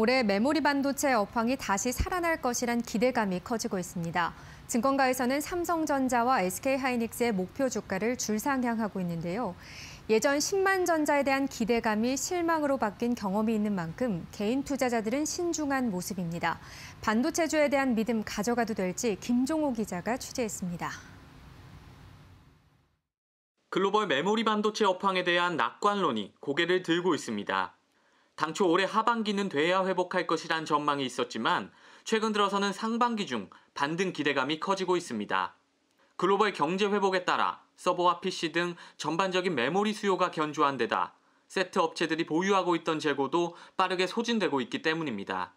올해 메모리 반도체 업황이 다시 살아날 것이란 기대감이 커지고 있습니다. 증권가에서는 삼성전자와 SK하이닉스의 목표 주가를 줄상향하고 있는데요. 예전 10만 전자에 대한 기대감이 실망으로 바뀐 경험이 있는 만큼 개인 투자자들은 신중한 모습입니다. 반도체주에 대한 믿음 가져가도 될지 김종호 기자가 취재했습니다. 글로벌 메모리 반도체 업황에 대한 낙관론이 고개를 들고 있습니다. 당초 올해 하반기는 돼야 회복할 것이란 전망이 있었지만 최근 들어서는 상반기 중 반등 기대감이 커지고 있습니다. 글로벌 경제 회복에 따라 서버와 PC 등 전반적인 메모리 수요가 견조한 데다 세트 업체들이 보유하고 있던 재고도 빠르게 소진되고 있기 때문입니다.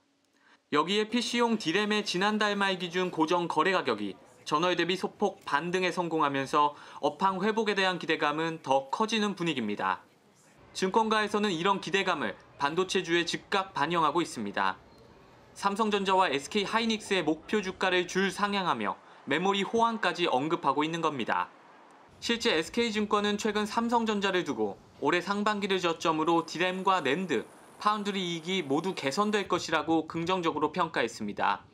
여기에 PC용 디램의 지난달 말 기준 고정 거래 가격이 전월 대비 소폭 반등에 성공하면서 업황 회복에 대한 기대감은 더 커지는 분위기입니다. 증권가에서는 이런 기대감을 반도체주의 즉각 반영하고 있습니다. 삼성전자와 SK하이닉스의 목표 주가를 줄 상향하며 메모리 호황까지 언급하고 있는 겁니다. 실제 SK증권은 최근 삼성전자를 두고 올해 상반기를 저점으로 디램과 낸드, 파운드리 이익이 모두 개선될 것이라고 긍정적으로 평가했습니다.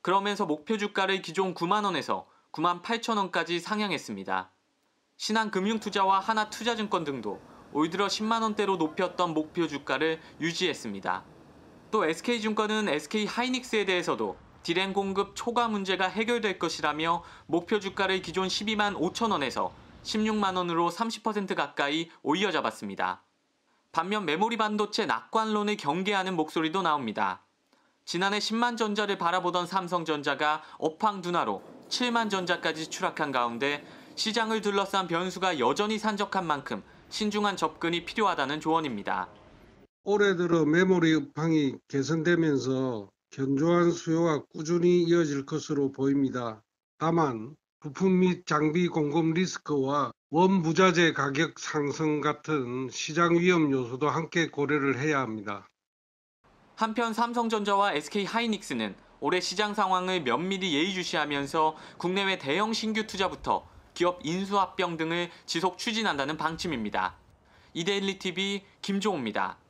그러면서 목표 주가를 기존 9만원에서 9만 8천원까지 상향했습니다. 신한금융투자와 하나투자증권 등도 올 들어 10만원대로 높였던 목표 주가를 유지했습니다. 또 SK증권은 SK하이닉스에 대해서도 디램 공급 초과 문제가 해결될 것이라며 목표 주가를 기존 12만 5천원에서 16만원으로 30% 가까이 올려잡았습니다. 반면 메모리 반도체 낙관론을 경계하는 목소리도 나옵니다. 지난해 10만 전자를 바라보던 삼성전자가 업황 둔화로 7만 전자까지 추락한 가운데 시장을 둘러싼 변수가 여전히 산적한 만큼 신중한 접근이 필요하다는 조언입니다. 올해 들어 메모리 업황이 개선되면서 견조한 수요가 꾸준히 이어질 것으로 보입니다. 다만 부품 및 장비 공급 리스크와 원부자재 가격 상승 같은 시장 위험 요소도 함께 고려를 해야 합니다. 한편 삼성전자와 SK하이닉스는 올해 시장 상황을 면밀히 예의주시하면서 국내외 대형 신규 투자부터 기업 인수합병 등을 지속 추진한다는 방침입니다. 이데일리 TV 김종호입니다.